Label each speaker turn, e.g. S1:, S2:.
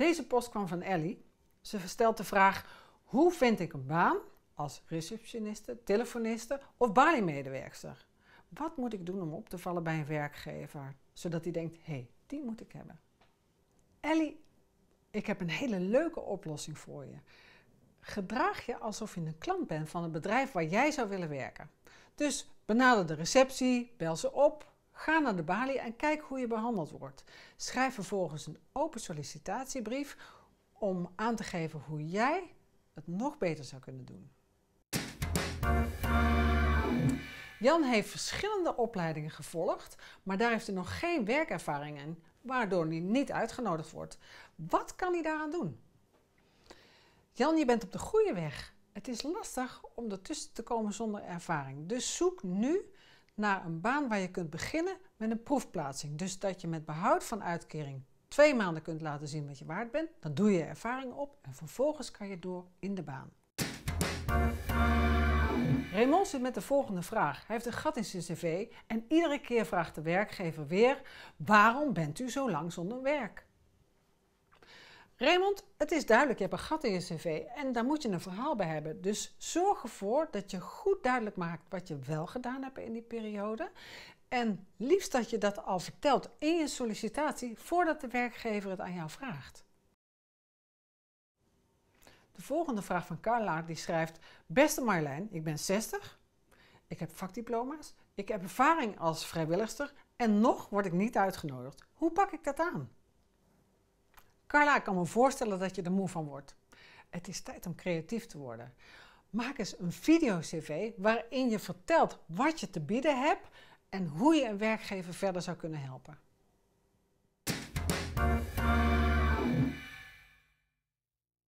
S1: Deze post kwam van Ellie. Ze stelt de vraag: hoe vind ik een baan als receptioniste, telefoniste of medewerker? Wat moet ik doen om op te vallen bij een werkgever, zodat hij denkt: hé, hey, die moet ik hebben? Ellie, ik heb een hele leuke oplossing voor je. Gedraag je alsof je een klant bent van het bedrijf waar jij zou willen werken. Dus benader de receptie, bel ze op, Ga naar de balie en kijk hoe je behandeld wordt. Schrijf vervolgens een open sollicitatiebrief om aan te geven hoe jij het nog beter zou kunnen doen. Jan heeft verschillende opleidingen gevolgd, maar daar heeft hij nog geen werkervaring in, waardoor hij niet uitgenodigd wordt. Wat kan hij daaraan doen? Jan, je bent op de goede weg. Het is lastig om ertussen te komen zonder ervaring. Dus zoek nu naar een baan waar je kunt beginnen met een proefplaatsing. Dus dat je met behoud van uitkering twee maanden kunt laten zien wat je waard bent. Dan doe je ervaring op en vervolgens kan je door in de baan. Raymond zit met de volgende vraag. Hij heeft een gat in zijn cv en iedere keer vraagt de werkgever weer: waarom bent u zo lang zonder werk? Raymond, het is duidelijk, je hebt een gat in je cv en daar moet je een verhaal bij hebben. Dus zorg ervoor dat je goed duidelijk maakt wat je wel gedaan hebt in die periode. En liefst dat je dat al vertelt in je sollicitatie voordat de werkgever het aan jou vraagt. De volgende vraag van Carla die schrijft: Beste Marlijn, ik ben 60. Ik heb vakdiploma's. Ik heb ervaring als vrijwilligster en nog word ik niet uitgenodigd. Hoe pak ik dat aan? Carla, ik kan me voorstellen dat je er moe van wordt. Het is tijd om creatief te worden. Maak eens een video-cv waarin je vertelt wat je te bieden hebt en hoe je een werkgever verder zou kunnen helpen.